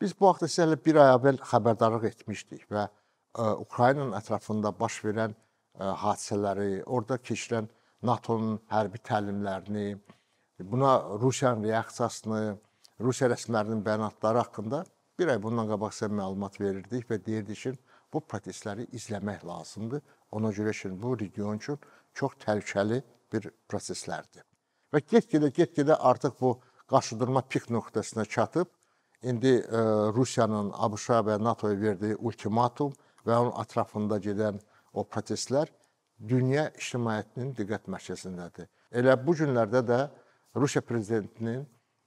Biz bu haqda sizə bir ay əvvəl xəbərdarlıq etmişdik və e, Ukraynanın ətrafında baş verən e, hadisələri, orada keçirilən NATO-nun hərbi təlimlərini, buna Rusiyanın reaksiyasını, Rusiya rəsmilərinin bəyanatları haqqında bir ay bundan qabaq sizə məlumat verirdik və deyirdik ki, bu prosesləri izləmək lazımdır. Ona görə ki, bu region üçün çox təhlükəli bir proseslərdir. Və get-gedə get-gedə artıq bu qarşıdurma pik nöqtəsinə çatıb İndi ə, e, Rusiyanın ABŞ-a və NATO-ya verdiyi ultimatum və onun ətrafında gedən o protestlər dünya ictimaiyyətinin diqqət mərkəzindədir. Elə bu günlərdə də Rusiya prezidentinin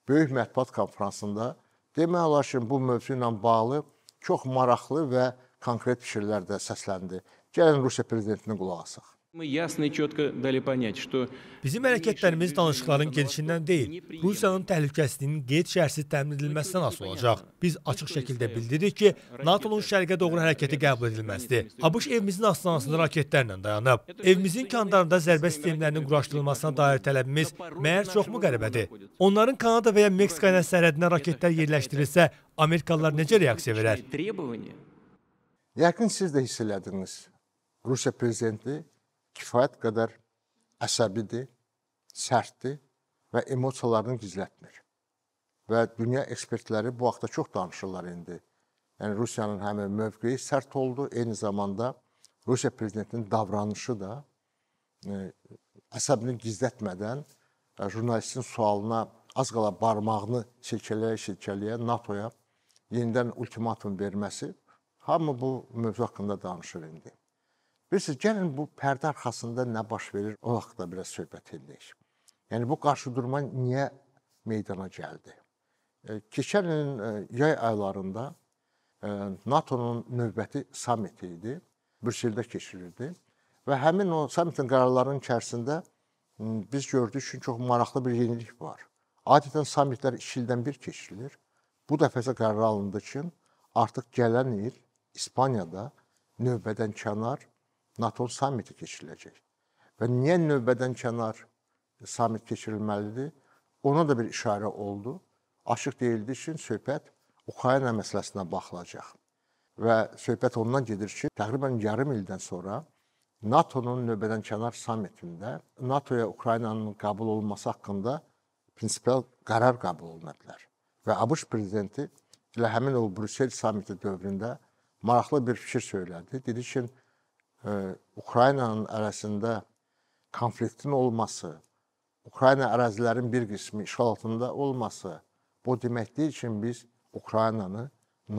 böyük mətbuat konfransında demək olar ki, bu mövzu ilə bağlı çox maraqlı və konkret fikirlər də səsləndi. Gəlin Rusiya prezidentinə qulaq asaq. Bizim hərəkətlərimiz danışıqların gedişindən deyil, Rusiyanın təhlükəsinin qeyd şərsi təmin edilməsindən asılı olacaq. Biz açıq şəkildə bildirik ki, NATO-nun şərqə doğru hərəkəti qəbul edilməzdir. ABŞ evimizin aslanasını raketlərlə dayanıb. Evimizin kandarında zərbə sistemlərinin quraşdırılmasına dair tələbimiz məyər çoxmu qəribədir? Onların Kanada və ya Meksika ilə sərhədinə raketlər yerləşdirilsə, Amerikalılar necə reaksiya verər? Yəqin siz də hiss elədiniz. Rusiya prezidenti kifayət qədər əsəbidir, sərtdir və emosiyalarını gizlətmir. Və dünya ekspertləri bu vaxtda çox danışırlar indi. Yəni Rusiyanın həmin mövqeyi sərt oldu, eyni zamanda Rusiya prezidentinin davranışı da ə, e, əsəbini gizlətmədən ə, e, jurnalistin sualına az qala barmağını silkələyə-silkələyə NATO-ya yenidən ultimatum verməsi hamı bu mövzu haqqında danışır indi. Bilirsiniz, gəlin bu pərdə arxasında nə baş verir, o haqqda biraz söhbət edək. Yəni bu qarşıdurma niyə meydana gəldi? E, keçən ilin e, yay aylarında e, NATO-nun növbəti sammiti idi. Brüsseldə keçirildi və həmin o sammitin qərarlarının içərisində biz gördük ki, çox maraqlı bir yenilik var. Adətən sammitlər 2 ildən bir keçirilir. Bu dəfə isə qərar alındı ki, artıq gələn il İspaniyada növbədən kənar NATO samiti keçiriləcək. Və niyə növbədən kənar samit keçirilməlidir? Ona da bir işarə oldu. Açıq deyildiyi üçün söhbət Ukrayna məsələsinə baxılacaq. Və söhbət ondan gedir ki, təqribən yarım ildən sonra NATO-nun növbədən kənar samitində NATO-ya Ukraynanın qəbul olunması haqqında prinsipial qərar qəbul oluna bilər. Və ABŞ prezidenti elə həmin o Brüssel samiti dövründə maraqlı bir fikir söylədi. Dedi ki, Ukraynanın ərazisində konfliktin olması, Ukrayna ərazilərinin bir qismi işğal altında olması bu demək deyil ki, biz Ukraynanı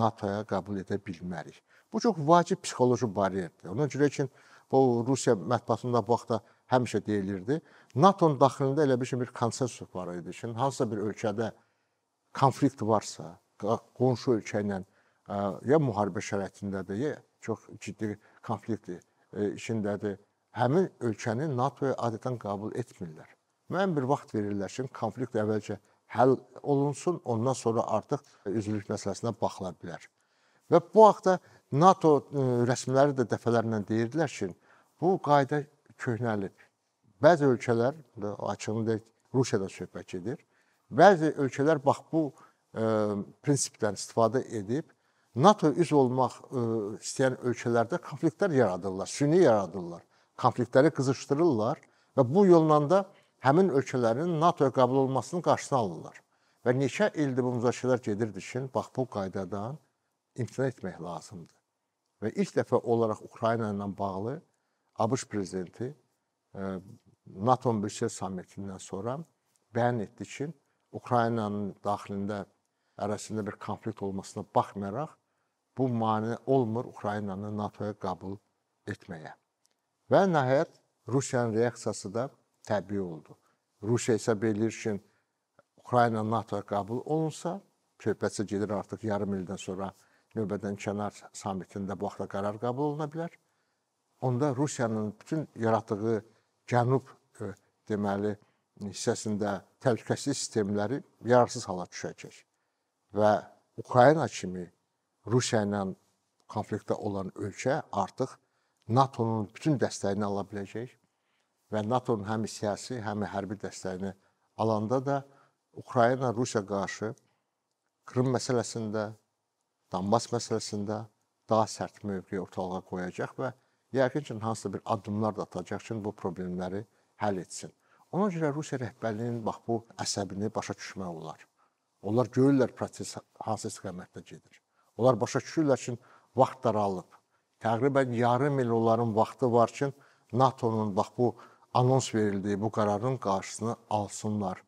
NATO-ya qəbul edə bilmərik. Bu çox vacib psixoloji bariyerdir. Ona görə ki, bu Rusiya mətbuatında bu vaxtda həmişə deyilirdi. NATO-nun daxilində elə bir şey bir konsensus var idi ki, hansısa bir ölkədə konflikt varsa, qonşu ölkə ilə ya müharibə şəraitindədir, ya çox ciddi konfliktdir E, içindədir. Həmin ölkəni NATO-ya adətən qəbul etmirlər. Müəyyən bir vaxt verirlər ki, konflikt əvvəlcə həll olunsun, ondan sonra artıq üzvlük məsələsinə baxıla bilər. Və bu vaxtda NATO e, rəsmiləri də dəfələrlə deyirdilər ki, bu qayda köhnəlidir. Bəzi ölkələr, açığını deyək, Rusiyada söhbət gedir. Bəzi ölkələr bax bu ə, e, prinsipdən istifadə edib NATO üzv olmaq e, istəyən ölkələrdə konfliktlər yaradırlar, süni yaradırlar. Konfliktləri qızışdırırlar və bu yolla da həmin ölkələrin NATO-ya qəbul olmasının qarşısını alırlar. Və neçə ildir bu müzakirələr gedirdi ki, bax bu qaydadan imtina etmək lazımdır. Və ilk dəfə olaraq Ukrayna ilə bağlı ABŞ prezidenti e, NATO Brüssel sammitindən sonra bəyan etdi ki, Ukraynanın daxilində ərazisində bir konflikt olmasına baxmayaraq bu mane olmur Ukraynanı NATO-ya qəbul etməyə. Və nəhayət Rusiyanın reaksiyası da təbii oldu. Rusiya hesab edir ki, Ukrayna NATO-ya qəbul olunsa, söhbətsə gedir artıq yarım ildən sonra növbədən kənar sammitində bu haqda qərar qəbul oluna bilər. Onda Rusiyanın bütün yaratdığı cənub e, deməli hissəsində təhlükəsizlik sistemləri yararsız hala düşəcək və Ukrayna kimi Rusiya ilə konfliktdə olan ölkə artıq NATO-nun bütün dəstəyini ala biləcək və NATO-nun həm siyasi, həm hərbi dəstəyini alanda da Ukrayna Rusiya qarşı Krım məsələsində, Donbas məsələsində daha sərt mövqe ortalığa qoyacaq və yəqin ki, hansısa bir addımlar da atacaq ki, bu problemləri həll etsin. Ona görə Rusiya rəhbərliyinin bax bu əsəbini başa düşmək olar. Onlar görürlər proses hansı istiqamətdə gedir. Onlar başa düşürlər ki, vaxt daralıb. Təqribən yarım il onların vaxtı var ki, NATO-nun bax bu anons verildiyi bu qərarın qarşısını alsınlar.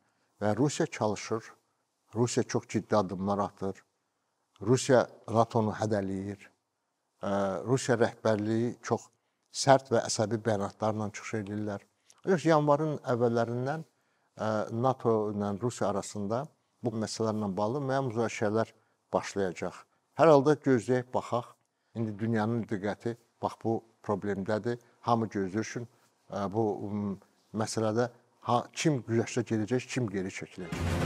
Və Rusiya çalışır. Rusiya çox ciddi addımlar atır. Rusiya NATO-nu hədələyir. Rusiya rəhbərliyi çox sərt və əsəbi bəyanatlarla çıxış edirlər. Yox, yanvarın əvvəllərindən NATO ilə Rusiya arasında bu məsələlərlə bağlı müəyyən müzakirələr başlayacaq. Hər halda gözləyək, baxaq. İndi dünyanın diqqəti bax bu problemdədir. Hamı gözləyir e, bu məsələdə kim güzəştə gedəcək, kim geri çəkiləcək.